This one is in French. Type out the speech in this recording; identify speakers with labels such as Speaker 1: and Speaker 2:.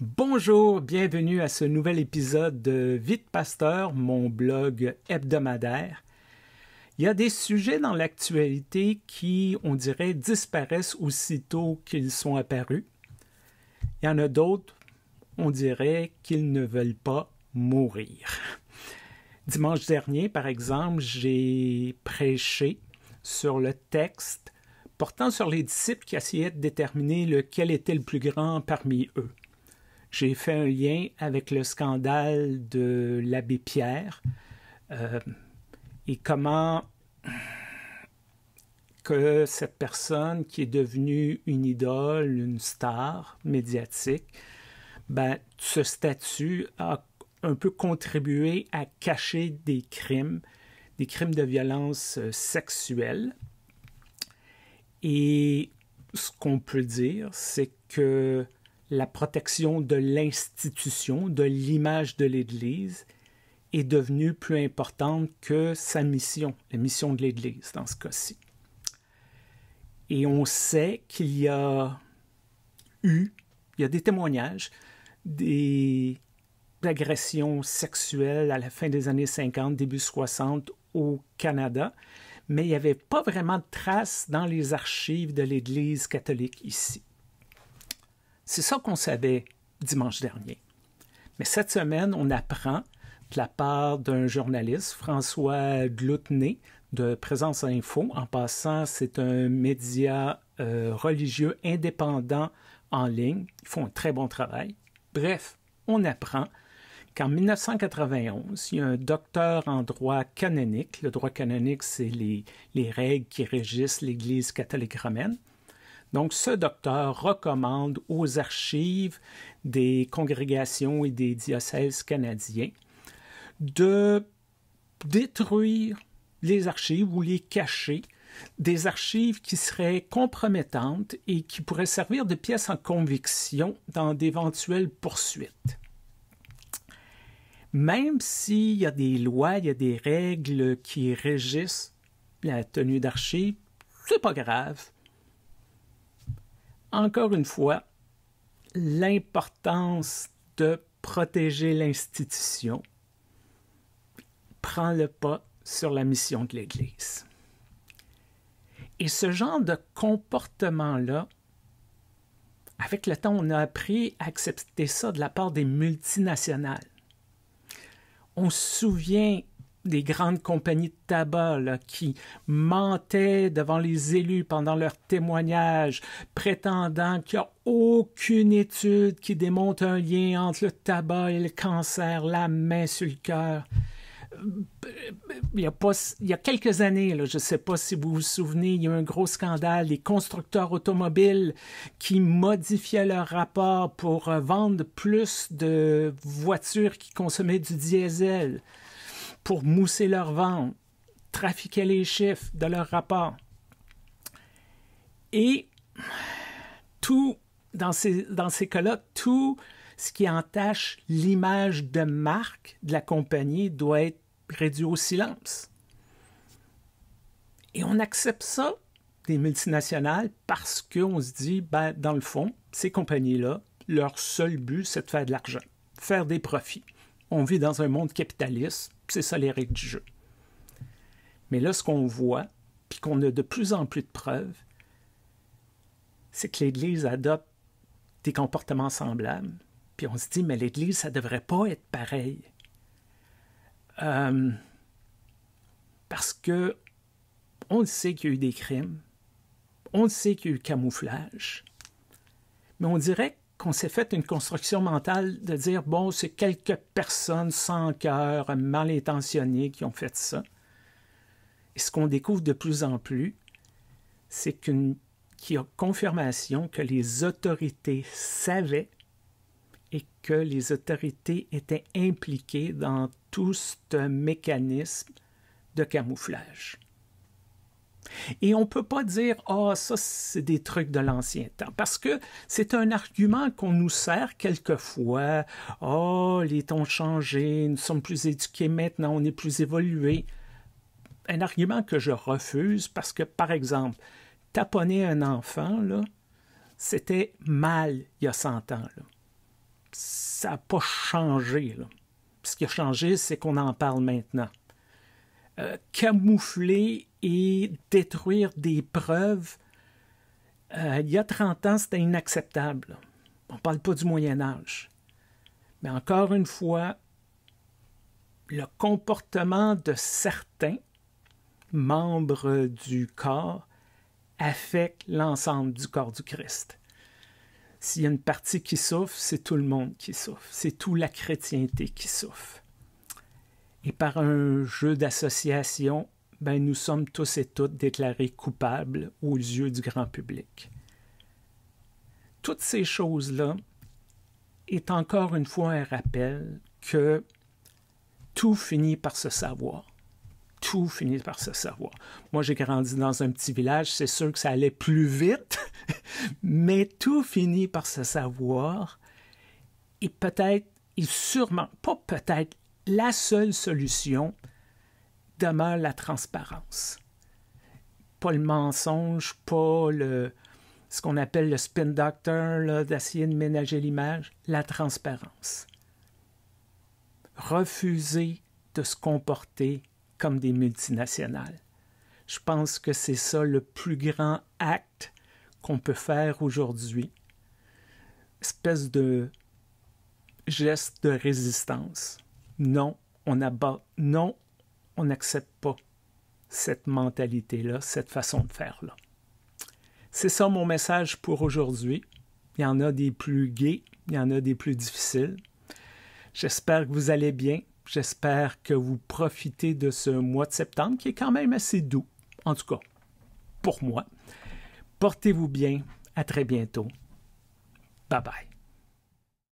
Speaker 1: Bonjour, bienvenue à ce nouvel épisode de Vite Pasteur, mon blog hebdomadaire. Il y a des sujets dans l'actualité qui, on dirait, disparaissent aussitôt qu'ils sont apparus. Il y en a d'autres, on dirait, qu'ils ne veulent pas mourir. Dimanche dernier, par exemple, j'ai prêché sur le texte portant sur les disciples qui essayaient de déterminer lequel était le plus grand parmi eux j'ai fait un lien avec le scandale de l'abbé Pierre euh, et comment que cette personne qui est devenue une idole, une star médiatique, ben, ce statut a un peu contribué à cacher des crimes, des crimes de violence euh, sexuelle. Et ce qu'on peut dire, c'est que la protection de l'institution, de l'image de l'Église, est devenue plus importante que sa mission, la mission de l'Église dans ce cas-ci. Et on sait qu'il y a eu, il y a des témoignages, des agressions sexuelles à la fin des années 50, début 60 au Canada, mais il n'y avait pas vraiment de traces dans les archives de l'Église catholique ici. C'est ça qu'on savait dimanche dernier. Mais cette semaine, on apprend de la part d'un journaliste, François Gloutenay, de Présence Info. En passant, c'est un média euh, religieux indépendant en ligne. Ils font un très bon travail. Bref, on apprend qu'en 1991, il y a un docteur en droit canonique. Le droit canonique, c'est les règles qui régissent l'Église catholique romaine. Donc, ce docteur recommande aux archives des congrégations et des diocèses canadiens de détruire les archives ou les cacher, des archives qui seraient compromettantes et qui pourraient servir de pièces en conviction dans d'éventuelles poursuites. Même s'il y a des lois, il y a des règles qui régissent la tenue d'archives, n'est pas grave encore une fois, l'importance de protéger l'institution prend le pas sur la mission de l'Église. Et ce genre de comportement-là, avec le temps, on a appris à accepter ça de la part des multinationales. On se souvient des grandes compagnies de tabac qui mentaient devant les élus pendant leurs témoignages, prétendant qu'il n'y a aucune étude qui démonte un lien entre le tabac et le cancer, la main sur le cœur. Il y, a il y a quelques années, là, je ne sais pas si vous vous souvenez, il y a eu un gros scandale, les constructeurs automobiles qui modifiaient leur rapport pour euh, vendre plus de voitures qui consommaient du diesel pour mousser leurs ventes, trafiquer les chiffres de leurs rapports. Et tout, dans ces, dans ces cas-là, tout ce qui entache l'image de marque de la compagnie doit être réduit au silence. Et on accepte ça des multinationales parce qu'on se dit, ben, dans le fond, ces compagnies-là, leur seul but, c'est de faire de l'argent, faire des profits on vit dans un monde capitaliste, c'est ça les règles du jeu. Mais là, ce qu'on voit, puis qu'on a de plus en plus de preuves, c'est que l'Église adopte des comportements semblables. Puis on se dit, mais l'Église, ça ne devrait pas être pareil. Euh, parce que on sait qu'il y a eu des crimes, on sait qu'il y a eu camouflage, mais on dirait qu'on s'est fait une construction mentale de dire, bon, c'est quelques personnes sans cœur, mal intentionnées qui ont fait ça. Et ce qu'on découvre de plus en plus, c'est qu'il y a confirmation que les autorités savaient et que les autorités étaient impliquées dans tout ce mécanisme de camouflage. Et on ne peut pas dire, ah, oh, ça, c'est des trucs de l'ancien temps, parce que c'est un argument qu'on nous sert quelquefois. Ah, oh, les temps ont changé, nous sommes plus éduqués maintenant, on est plus évolués. Un argument que je refuse parce que, par exemple, taponner un enfant, là, c'était mal il y a 100 ans. Ça n'a pas changé. Ce qui a changé, c'est qu'on en parle maintenant. Euh, camoufler et détruire des preuves, euh, il y a 30 ans, c'était inacceptable. On ne parle pas du Moyen Âge. Mais encore une fois, le comportement de certains membres du corps affecte l'ensemble du corps du Christ. S'il y a une partie qui souffre, c'est tout le monde qui souffre, c'est toute la chrétienté qui souffre. Et par un jeu d'association, ben, nous sommes tous et toutes déclarés coupables aux yeux du grand public. Toutes ces choses-là est encore une fois un rappel que tout finit par se savoir. Tout finit par se savoir. Moi, j'ai grandi dans un petit village, c'est sûr que ça allait plus vite, mais tout finit par se savoir. Et peut-être, et sûrement, pas peut-être, la seule solution demeure la transparence. Pas le mensonge, pas ce qu'on appelle le spin doctor, d'essayer de ménager l'image, la transparence. Refuser de se comporter comme des multinationales. Je pense que c'est ça le plus grand acte qu'on peut faire aujourd'hui. Espèce de geste de résistance non, on non, on n'accepte pas cette mentalité-là, cette façon de faire-là. C'est ça mon message pour aujourd'hui. Il y en a des plus gais, il y en a des plus difficiles. J'espère que vous allez bien. J'espère que vous profitez de ce mois de septembre qui est quand même assez doux, en tout cas pour moi. Portez-vous bien. À très bientôt. Bye bye.